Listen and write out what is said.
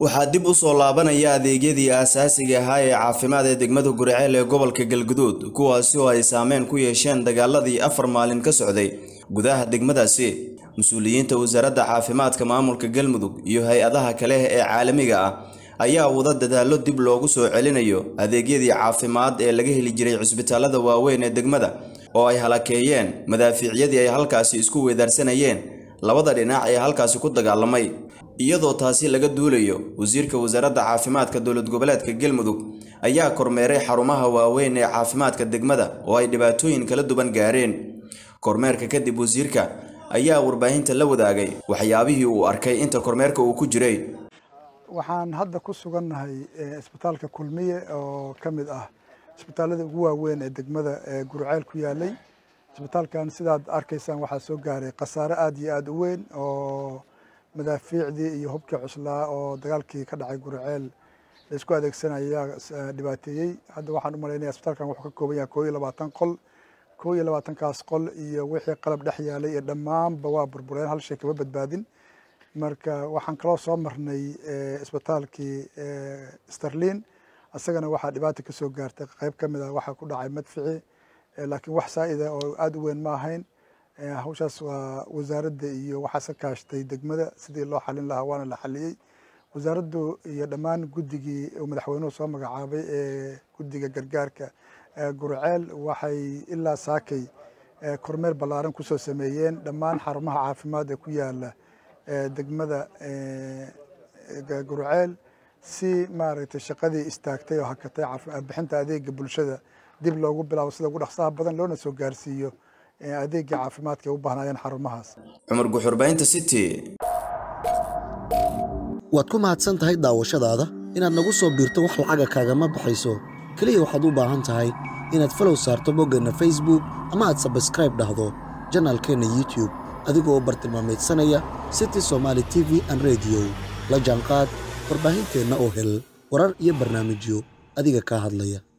waxaa dib u soo laabanaya adeegyadii aasaasiga ahaa ee caafimaad ee degmada gurceel ee gobolka galguduud kuwaasi oo ay saameyn ku yeesheen dagaaladii afar maalin ka socday gudaha degmadaasi mas-uuliyiinta wasaaradda caafimaadka maamulka galmudug iyo hay-adaha kale ee caalamiga ah ayaa wada dadaallo dib loogu soo celinayo adeegyadii caafimaad ee laga heli jiray cisbitaallada waaweyn ee degmada oo ay halakeeyeen madaafiicyadii ay halkaasi isku weedaarsanayeen labada dhinac ee halkaasi ku dagaalamay iyadoo taasi laga duulayo wasiirka wasaaradda caafimaadka dowlad goboleedka galmudug ayaa kormeeray xarumaha waaweyn ee caafimaadka degmada oo ay dhibaatooyin kala duwan gaareen kormeerka kadib wasiirka ayaa warbaahinta la wadaagay waxyaabihii uu arkay inta kormeerka uu ku jiray waxaan hadda ku sugannahay eh, isbitaalka kulmiye oo ka mid ah isbitaalada ugu waaweyn ee degmada ee eh, gurceel ku yaalay isbitaalkan sidaad arkaysaan waxaa soo gaaray khasaare aad iyo aada u weyn oo madaafiicdii iyo hubkii cuslaa oo dagaalkii ka dhacay guriceel laisku adeegsanaya eh, dhibaateeyey hadda waxaan u malaynaya isbitaalkan wuxuu ka kooban yahay koo iyo labaatan qol koo iyo labaatankaas qol iyo wixii qalab dhex yaalay iyo dhammaanba waa burbureen hal shay kama badbaadin marka waxaan kaloo soo marnay eh, isbitaalkii eh, sterlin isagana waxaa dhibaata ka soo gaartay qayb ka mid ah waxaa ku dhacay madfici laakiin wax saa'ida oo aada u weyn ma ahayn hawshaas waa wasaaradda iyo waxaase kaashtay degmada sidii loo xalin lahaa waana la xaliyey wasaaraddu iyo dhammaan guddigii madaxweynuhu soo magacaabay ee guddiga gargaarka gurceel waxay ilaa saakay kormeer ballaaran ku soo sameeyeen dhammaan xarumaha caafimaad ee ku yaala degmada gurceel si maaragtay shaqadii istaagtay oo hakatay bixinta adeega bulshada dib loogu bilaabo sida ugu dhaqsaha badan loona soo gaarsiiyo ee adeega caafimaadka u baahnaayeen xarumahaas cumar guxurbaynta city waad ku mahadsan tahay daawashadaada inaad nagu soo biirto wax lacaga kaagama baxayso keliya waxaad u baahan tahay inaad falow saarto boggeenna facebook ama aad sabskraib dhahdo janaalkeenna youtube adigoo bartilmaameedsanaya city somaali t v an rediyo la jaanqaad warbaahinteenna oo hel warar iyo barnaamijyo adiga kaa hadlaya